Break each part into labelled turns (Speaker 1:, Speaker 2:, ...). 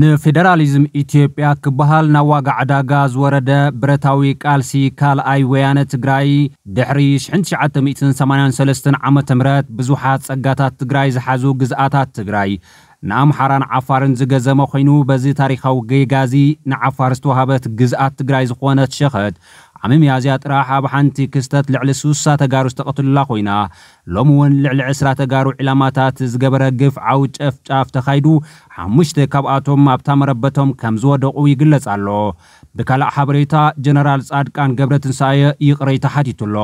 Speaker 1: ንፌደራሊዝም ኢትዮጵያ ክበሃል ናብ ዋጋ ዕዳጋ ዝወረደ ብረታዊ ቃልሲ ካልኣይ ወያነ ትግራይ ድሕሪ 1983 ዓ ም ብዙሓት ጸጋታት ትግራይ ዝሓዙ ግዝኣታት ትግራይ ንኣምሓራን ዓፋርን ዝገዘመ ኮይኑ በዚ ታሪኻዊ ገይጋዚ ንዓፋር ዝተዋሃበት ግዝኣት ትግራይ ዝኾነት ሸኸት ኣብ መያዝያ ጥራሕ ኣብ ሓንቲ ክስተት ልዕሊ 60 ተጋሩ ዝተቐትሉላ ኮይና ሎሚ እውን ልዕሊ 20 ተጋሩ ዕላማታት ዝገበረ ግፍዓዊ ጨፍጫፍ ተኻይዱ ሓሙሽተ ካብኣቶም ኣብታ መረበቶም ከም ዝወደቑ ይግለጽ ኣሎ ብካልእ ሓበሬታ ጀነራል ጻድቃን ገብረ ትንሳኤ ይቕሬታ ሓቲቱሎ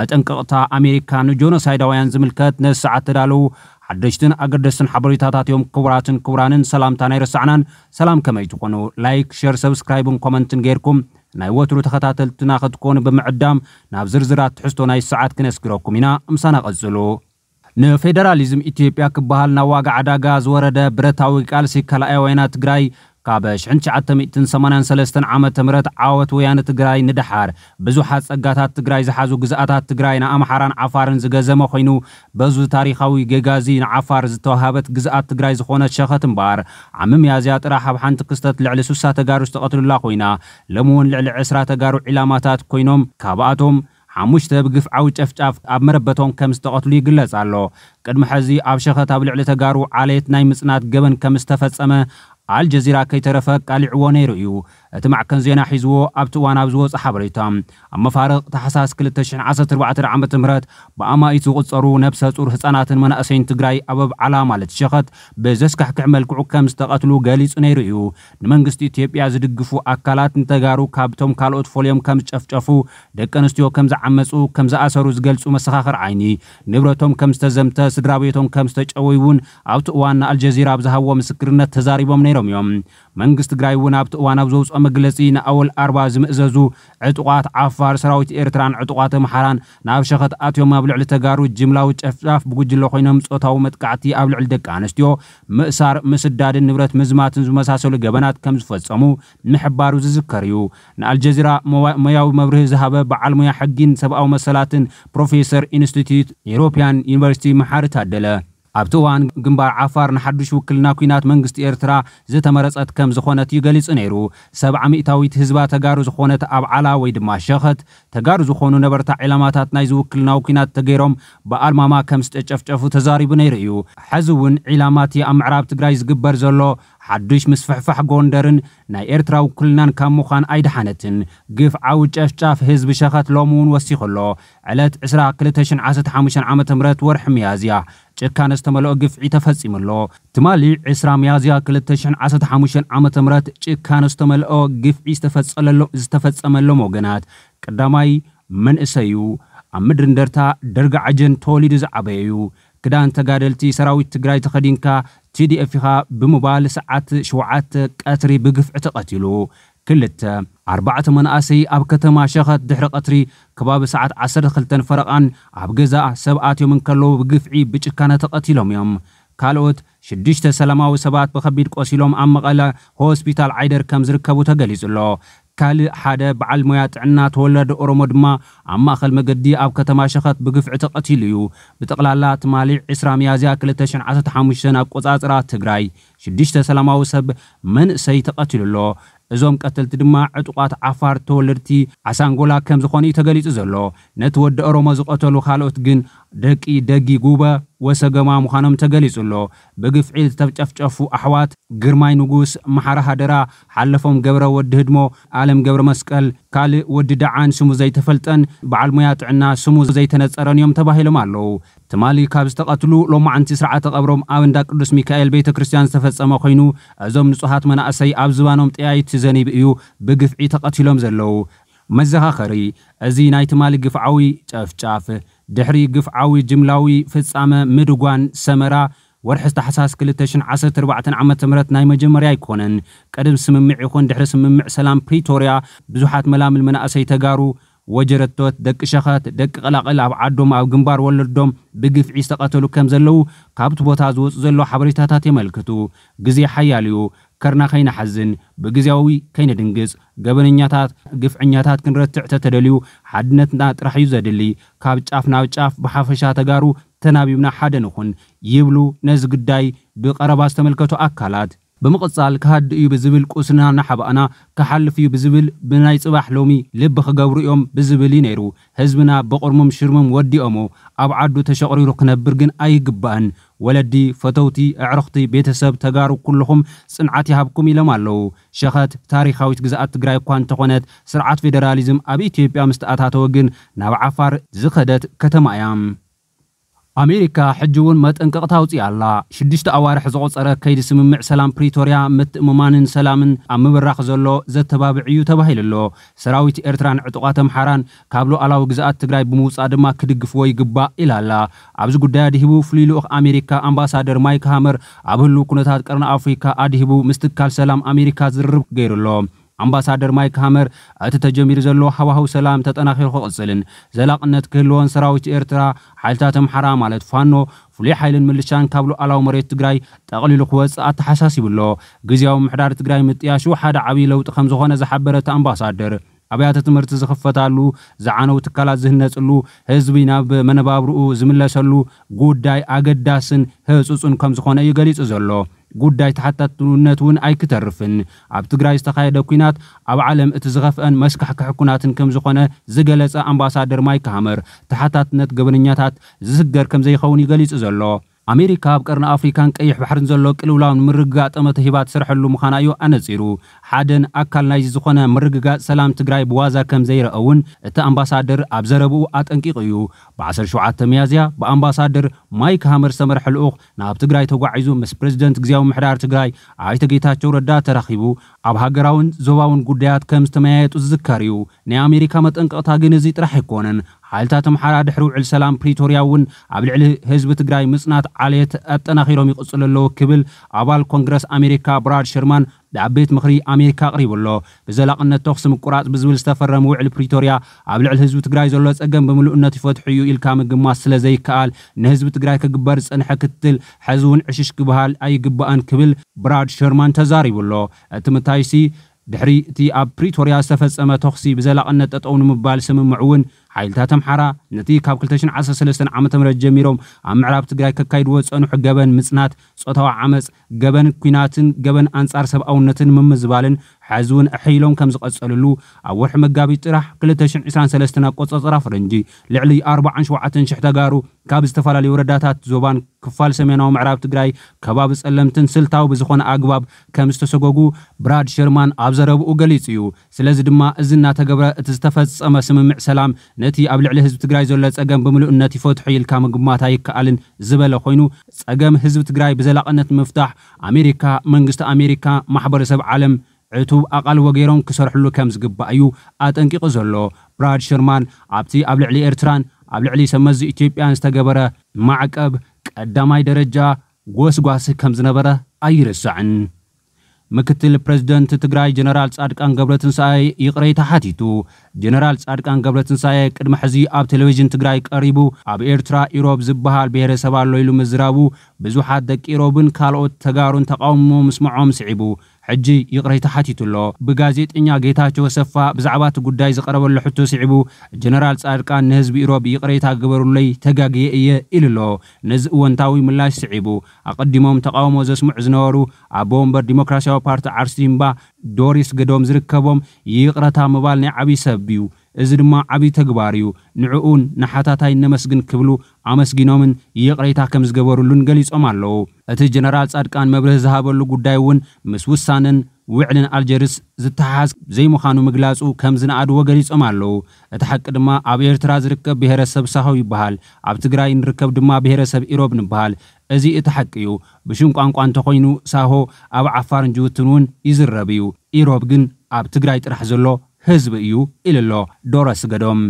Speaker 1: መጠንቀቕታ ኣሜሪካ ንጆኖሳይዳውያን ዝምልከት ነስዓት ተዳልዉ ሓደሽትን ኣገደስትን ሓበሬታታት እዮም ክቡራትን ክቡራንን ሰላምታ ናይ ርሳዕናን ሰላም ከመይ ትኾኑ ላይክ ሸር ሰብስክራይብን ኮመንትን ጌርኩም ናይ ወትሩ ተኸታተልትና ክትኮኑ ብምዕዳም ናብ ዝርዝራት ትሕዝቶ ናይ ሰዓት ክነስግረኩም ኢና ምሳና ቐጽሉ ንፌደራሊዝም ኢትዮጵያ ክበሃል ናብ ዋጋ ዓዳጋ ዝወረደ ብረታዊ ቃልሲ ካልኣይ ወይና ትግራይ ካብ 1983 ዓ ም ዓወት ወያነ ትግራይ ንድሓር ብዙሓት ጸጋታት ትግራይ ዝሓዙ ግዝኣታት ትግራይ ንኣምሓራን ዓፋርን ዝገዘመ ኮይኑ በዙ ታሪኻዊ ጌጋዚ ንዓፋር ዝተዋሃበት ግዝኣት ትግራይ ዝኾነት ሸኸት እምበር ዓሚ መያዝያ ጥራሕ ኣብ ሓንቲ ክስተት ልዕሊ 6ሳ ተጋሩ ዝተቐትሉላ ኮይና ሎም እውን ልዕሊ 20 ተጋሩ ዒላማታት ኮይኖም ካብኣቶም ሓሙሽተ ብግፍዓዊ ጨፍጫፍ ኣብ መረበቶም ከም ዝተቐትሉ ይግለጽ ኣሎ ቅድሚ ሕዚ ኣብ ሸኸት ኣብ ልዕሊ ተጋሩ ዓሌት ናይ ምጽናት ገበን ከም ዝተፈጸመ على الجزيرة كي ترفق على እቲ ማዕከን ዜና ሒዝዎ ኣብቲ እዋን ኣብ ዝወፀ ሓበሬታ ኣብ መፋርቕ ታሕሳስ 214 ዓ ም ብኣማኢት ዝቑፀሩ ነብሰ ፁር ህፃናትን መናእሰይን ትግራይ ኣብ ኣብዓላ ማለት ሸኸት ብዘስካሕክዕ መልክዑ ከም ዝተቐትሉ ገሊጹ ነይሩ እዩ ንመንግስቲ ኢትዮጵያ ዝድግፉ ኣካላት ንተጋሩ ካብቶም ካልኦት ፈልዮም ከም ዝጨፍጨፉ ደቂ ኣንስትዮ ከም ዝዓመፁ ከም ዝኣሰሩ ዝገልፁ መሰኻኽር ዓይኒ ንብረቶም ከም ዝተዘምተ ስድራ ቤቶም ከም ዝተጨወይ እውን ኣብቲ እዋን ንኣልጀዚራ ብዝሃቦ ምስክርነት ተዛሪቦም ነይሮም እዮም መንግስቲ ትግራይ እውን ኣብቲ እዋን ኣብ ዘውፅኦ مجلسي نأول أربعة زمزازو عتقات عفار سراوت إيرتران عتقات محران ناب شخص آتيو قبل على تجارو جملة وتشفاف بوجود لقينهم صوتها ومتقعتي قبل على دكانستيو مأسر مسداد النبرة مزمات زمساسول جبنات كم زفتسمو محبار وزذكريو الجزيرة مياو مبره زهابة بعل يا حقين سبأو مسلاتن بروفيسور إنستيتيوت إيروبيان يونيفرسيتي محارتها دله ኣብቲ እዋን ግንባር ዓፋር ንሓዱሽ ውክልና ኩናት መንግስቲ ኤርትራ ዝተመረፀት ከም ዝኾነት እዩ ገሊጹ ነይሩ ሰብዓ ሚእታዊት ህዝባ ተጋሩ ዝኾነት ኣብ ዓላ ወይ ድማ ሸኸት ተጋሩ ዝኾኑ ነበርታ ዕላማታት ናይ ዝውክልናዊ ኩናት ተገይሮም ብኣልማማ ከም ዝተጨፍጨፉ ተዛሪቡ ነይሩ እዩ ሕዚ እውን ዒላማ እቲ ኣብ ምዕራብ ትግራይ ዝግበር ዘሎ ሓዱሽ ምስፍሕፋሕ ጎንደርን ናይ ኤርትራ ውክልናን ካብ ምዃን ኣይድሓነትን ግፍዓዊ ጨፍጫፍ ህዝቢ ሸኸት ሎሚ እውን ወሲኹሎ ዕለት 2215 ዓ ም ወርሒ መያዝያ ጭካነ ዝተመልኦ ግፍዒ ተፈጺሙሎ ትማሊ 20 መያዝያ 215 ዓ ም ጭካነ ዝተመልኦ ግፍዒ ዝተፈጸመሎም ወገናት ቀዳማይ መንእሰዩ ኣብ ምድሪ እንደርታ ደርጋ ዓጀን ተወሊዱ ዝዓበየ እዩ ክዳን ተጋደልቲ ሰራዊት ትግራይ ተኸዲንካ ቲዲኤፍ ኢኻ ብምባል ሰዓት ሸውዓተ ቀትሪ ብግፍዒ ተቐቲሉ ክልተ ኣርባዕተ መናእሰይ ኣብ ከተማ ሸኸት ድሕሪ ቀትሪ ከባቢ ሰዓት 12 ፈረቓን ኣብ ገዛ ሰብኣትዮምን ከለዉ ብግፍዒ ብጭካነ ተቐቲሎም እዮም ካልኦት ሽዱሽተ ሰላማዊ ሰባት ብከቢድ ቆሲሎም ኣብ መቐለ ሆስፒታል ዓይደር ከም ዝርከቡ ተገሊጹ ኣሎ كال حدا بعل ميات تولد أرمد ما عما خل مقدي أو كتما شخط بقفع تقتيليو مالي الله تمالي عسرا ميازيا كل تشن عسا تحاموشن أو قزاز را تقراي شديش وسب من سي تقتيل الله إزوم قتل تدما عطوقات عفار تولرتي عسان قولا كم زخوني تقليت زلو نتود أرمزو قتلو خالو تقن دكي دقي قوبة وسقما مخانم تقليس اللو بقفعيل تفجفجفو أحوات قرماي نقوس محرها درا حلفهم قبرة ودهدمو عالم قبرة مسكال كالي وددعان سمو زي تفلتن بعالميات عنا سمو زي تنسأران يوم تباهي لمالو تمالي كاب استقاتلو لو معنتي سرعة قبرهم آوين دا قدس ميكايل بيت كريستيان استفز أما خينو أزوم نصحات منأسي أبزوانهم تياي تزني بإيو بقفعي تقاتلهم زلو مزها خري أزي نايتمالي قفعوي تفجافه ድሕሪ ግፍዓዊ ጅምላዊ ፍጻመ ምድጓን ሰመራ ወርሒ ዝተሓሳስ 214 ዓ ም ናይ መጀመርያ ኣይኮነን ቀደም ስምምዕ ይኹን ድሕሪ ስምምዕ ሰላም ፕሪቶርያ ብዙሓት መላምል መናእሰይ ተጋሩ ወጀረቶት ደቂ ሸኸት ደቂ ቀላቀል ኣብ ዓዶም ኣብ ግንባር ወለዶም ብግፍዒ ዝተቐተሉ ከም ዘለዉ ካብቲ ቦታ ዝወፁ ዘሎ ሓበሬታታት የመልክቱ ግዜ ሓያል እዩ ከርና ከይናሓዝን ብግዜያዊ ከይነድንግጽ ገበነኛታት ግፍዕኛታት ክንረትዕ ተተደልዩ ሓድነትና ጥራሕ እዩ ዘድሊ ካብ ጫፍ ናብ ጫፍ ብሓፈሻ ተጋሩ ተናቢብና ሓደ ንኹን ይብሉ ነዚ ግዳይ ብቐረባ ዝተመልከቱ ኣካላት ብምቕጻል ክሃዲ እዩ ብዝብል ቁስና ናሓባእና ክሓልፍ እዩ ብዝብል ብናይ ጽባሕ ሎሚ ልቢ ክገብሩ እዮም ብዝብል እዩ ነይሩ ህዝብና ብቕርሙም ሽርሙም ወዲኦሞ ኣብ ዓዱ ተሸቕሪሩ ክነብር ግን ኣይግባእን ወለዲ ፈተውቲ ኣዕርኽቲ ቤተሰብ ተጋሩ ኩልኹም ጽንዓት ይሃብኩም ኢሎም ኣለዉ ሸኸት ታሪኻዊት ግዛኣት ትግራይ እኳ እንተኾነት ስርዓት ፌደራሊዝም ኣብ ኢትዮጵያ ምስ ተኣታተወ ግን ናብ ዓፋር ዝኸደት ከተማ እያ ኣሜሪካ ሕጂ እውን መጠንቀቕታ ኣውፅኢ ኣላ ሽዱሽተ ኣዋርሒ ዝቆፀረ ከይዲ ስምምዕ ሰላም ፕሪቶርያ ምትእምማንን ሰላምን ኣብ ምብራኽ ዘሎ ዘተባብዕ እዩ ተባሂሉ ኣሎ ሰራዊት ኤርትራን ዕጡቓት ኣምሓራን ካብ ሉኣላዊ ግዛኣት ትግራይ ብምውፃእ ድማ ክድግፍዎ ይግባእ ኢላ ኣላ ኣብዚ ጉዳይ ኣድሂቡ ፍሉይ ልኡኽ ኣሜሪካ ኣምባሳደር ማይክ ሃመር ኣብ ህሉ ኩነታት ቀርኒ ኣፍሪካ ኣድሂቡ ምስትካል ሰላም ኣሜሪካ ዝርርብ ገይሩ ኣሎ ኣምባሳደር ማይክ ሃመር እቲ ተጀሚሩ ዘሎ ሃዋህው ሰላም ተጠናኺሩ ክቕፅልን ዘላቕነት ክህልዎን ሰራዊት ኤርትራ ሓይልታት ኣምሓራ ማለት ፋኖ ፍሉይ ሓይልን ምልሻን ካብ ሉኣላዊ መሬት ትግራይ ጠቕሊሉ ክወፅእ ኣተሓሳሲቡ ኣሎ ግዜያዊ ምሕዳር ትግራይ ምጥያሹ ሓደ ዓብዪ ለውጢ ከም ዝኾነ ዝሓበረቲ ኣምባሳደር ኣብያተ ትምህርቲ ዝኽፈታሉ ዝዓነው ትካላት ዝህነፅሉ ህዝቢ ናብ መነባብርኡ ዝምለሰሉ ጉዳይ ኣገዳስን ህፁፁን ከም ዝኾነ እዩ ገሊጹ ዘሎ ጉዳይ ተሓታትነት እውን ኣይክተርፍን ኣብ ትግራይ ዝተኻየደ ኩናት ኣብ ዓለም እቲ ዝኸፍአን መስካሕክሕ ኩናትን ከም ዝኾነ ዝገለጸ ኣምባሳደር ማይክ ሃመር ተሓታትነት ገበነኛታት ዝስገር ከም ዘይኸውን ይገሊጹ ዘሎ ኣሜሪካ ኣብ ቀርኒ ኣፍሪካን ቀይሕ ባሕርን ዘሎ ቅልውላው ንምርግጋእ ጠመተ ሂባ ትስርሐሉ ምዃና እዩ ኣነጺሩ ሓደን ኣካል ናይዚ ዝኾነ ምርግጋእ ሰላም ትግራይ ብዋዛ ከም ዘይረአ እውን እቲ ኣምባሳደር ኣብ ዘረብኡ ኣጠንቂቑ እዩ ብ17 መያዝያ ብኣምባሳደር ማይክ ሃመር ዝተመርሐ ልኡኽ ናብ ትግራይ ተጓዒዙ ምስ ፕሬዚደንት ግዜያዊ ምሕዳር ትግራይ ኣይተ ጌታቸው ረዳ ተራኺቡ ኣብ ሃገራውን ዞባውን ጉዳያት ከም ዝተመያየጡ ዝዝከር እዩ ናይ ኣሜሪካ መጠንቀቕታ ግን እዚ ጥራሕ ኣይኮነን ሓይልታት ኣምሓራ ድሕሪ ውዕል ሰላም ፕሪቶርያ እውን ኣብ ልዕሊ ህዝቢ ትግራይ ምጽናት ዓልየት ኣጠናኺሮም ይቕጽል ኣለዎ ክብል ኣባል ኮንግረስ ኣሜሪካ ብራድ ሸርማን ብዓብ ቤት ምኽሪ ኣሜሪካ ኣቕሪቡ ኣሎ ብዘላቕነት ተኽሲ ምቁራፅ ብዝብል ዝተፈረመ ውዕል ፕሪቶርያ ኣብ ልዕሊ ህዝቢ ትግራይ ዘሎ ጸገም ብምሉእነት ይፈትሑ እዩ ኢልካ ምግማስ ስለ ዘይከኣል ንህዝቢ ትግራይ ክግበር ዝጸንሐ ክትትል ሕዚ እውን ዕሽሽ ክበሃል ኣይግባአን ክብል ብራድ ሸርማን ተዛሪቡ ኣሎ እቲ ምታይሲ ድሕሪ እቲ ኣብ ፕሪቶርያ ዝተፈጸመ ተኽሲ ብዘላቕነት ጠጠው ንምባል ስምምዕ እውን ሓይልታት ኣምሓራ ነቲ ካብ 213 ዓ ም ጀሚሮም ኣብ ምዕራብ ትግራይ ከካይድዎ ፀኑሑ ገበን ምጽናት ፆታዊ ዓመፅ ገበን ኩናትን ገበን ኣንጻር ሰብኣውነትን ምምዝባልን ሕዚ እውን ኣሕይሎም ከም ዝቐጸልሉ ኣብ ወርሒ መጋቢ ጥራሕ 223 ኣቆጻጽራ ፈረንጂ ልዕሊ 47000 ተጋሩ ካብ ዝተፈላለዩ ወረዳታት ዞባን ክፋል ሰሜናዊ ምዕራብ ትግራይ ከባቢ ጸለምትን ስልታዊ ብዝኾነ ኣግባብ ከም ዝተሰጎጉ ብራድ ሸርማን ኣብ ዘረብኡ ገሊጹ እዩ ስለዚ ድማ እዚ እናተገብረ እቲ ዝተፈጸመ ስምምዕ ሰላም ነቲ ኣብ ልዕሊ ህዝቢ ትግራይ ዘሎ ጸገም ብምሉእነት ይፈትሑ ኢልካ ምግማት ኣይከኣልን ዝበለ ኮይኑ ጸገም ህዝቢ ትግራይ ብዘላቕነት ምፍታሕ ኣሜሪካ መንግስቲ ኣሜሪካ ማሕበረሰብ ዓለም ዕቱብ ኣቓልቦ ገይሮም ክሰርሕሉ ከም ዝግባእ እዩ ኣጠንቂቑ ዘሎ ብራድ ሸርማን ኣብቲ ኣብ ልዕሊ ኤርትራን ኣብ ልዕሊ ሰመዚ ኢትዮጵያን ዝተገበረ ማዕቀብ ቀዳማይ ደረጃ ጎስጓስ ከም ዝነበረ ኣይርስዕን ምክትል ፕሬዚደንት ትግራይ ጀነራል ጻድቃን ገብረትንሳኤ ይቕሬታ ሓቲቱ ጀነራል ጻድቃን ገብረትንሳኤ ቅድሚ ሕዚ ኣብ ቴሌቭዥን ትግራይ ቀሪቡ ኣብ ኤርትራ ኢሮብ ዝበሃል ብሄረሰብ ኣሎ ኢሉ ምዝራቡ ብዙሓት ደቂ ኢሮብን ካልኦት ተጋሩን ተቃውሞ ምስምዖም ስዒቡ ሕጂ ይቕረይታ ሓቲቱ ኣሎ ብጋዜጠኛ ጌታቸው ሰፋ ብዛዕባ እቲ ጉዳይ ዝቐረበሉ ሕቶ ስዒቡ ጀነራል ጻድቃን ንህዝቢ ኢሮብ ይቕረይታ ግበሩለይ ተጋግየ እየ ኢሉ ኣሎ ነዚ እወንታዊ ምላሽ ስዒቡ ኣቐዲሞም ተቃውሞ ዘስምዑ ዝነበሩ ኣቦ ወንበር ዲሞክራሲያዊ ፓርቲ ዓርሲምባ ዶሪስ ገዶም ዝርከቦም ይቕረታ ምባል ናይ ዓብዪ ሰብ እዩ እዚ ድማ ዓብዪ ተግባር እዩ ንዕኡን ንሓታታይ ነመስግን ክብሉ ኣመስጊኖምን የቕሬታ ከም ዝገበሩሉን ገሊፆም ኣለዉ እቲ ጀነራል ጻድቃን መብርህ ዝሃበሉ ጉዳይ እውን ምስ ውሳንን ውዕልን ኣልጀርስ ዝተሓሓዝ ዘይምዃኑ ምግላጹ ከም ዝነኣድዎ ገሊፆም ኣለዉ እቲ ሓቂ ድማ ኣብ ኤርትራ ዝርከብ ብሄረሰብ ሳሆ ይበሃል ኣብ ትግራይ ንርከብ ድማ ብሄረሰብ ኢሮብ ንበሃል እዚ እቲ ሓቂ እዩ ብሽም ቋንቋ እንተኮይኑ ሳሆ ኣብ ዓፋርን ጅውትን እውን ይዝረብ እዩ ኢሮብ ግን ኣብ ትግራይ ጥራሕ ዘሎ ህዝቢ እዩ ኢሉ ኣሎ ዶሮ ስገዶም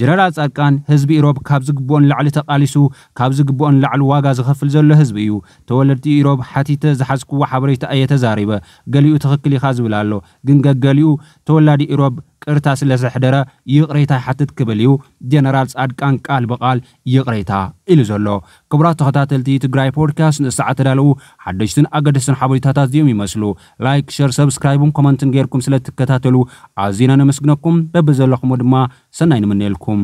Speaker 1: ጀነራል ጻድቃን ህዝቢ ኢሮብ ካብ ዝግብኦን ላዕሊ ተቓሊሱ ካብ ዝግብኦን ላዕሊ ዋጋ ዝኸፍል ዘሎ ህዝቢ እዩ ተወለድቲ ኢሮብ ሓቲተ ዝሓዝክዎ ሓበሬታ እየ ተዛሪበ ገሊኡ ትኽክል ኢኻ ዝብል ኣሎ ግን ገገሊኡ ተወላዲ ኢሮብ ቅርታ ስለ ዘሕደረ ይቕሬታ ይሓትት ክብል እዩ ጀነራል ጻድቃን ቃል ብቓል ይቕሬታ ኢሉ ዘሎ ክቡራት ተኸታተልቲ ትግራይ ፖድካስት ንሰዓት ተዳለዉ ሓደሽትን ኣገደስትን ሓበሬታታት እዚኦም ይመስሉ ላይክ ሸር ሰብስክራይብን ኮመንትን ገይርኩም ስለ ትከታተሉ ኣዝና ነመስግነኩም በቢ ዘለኹሞ ድማ ሰናይ ንምንኤልኩም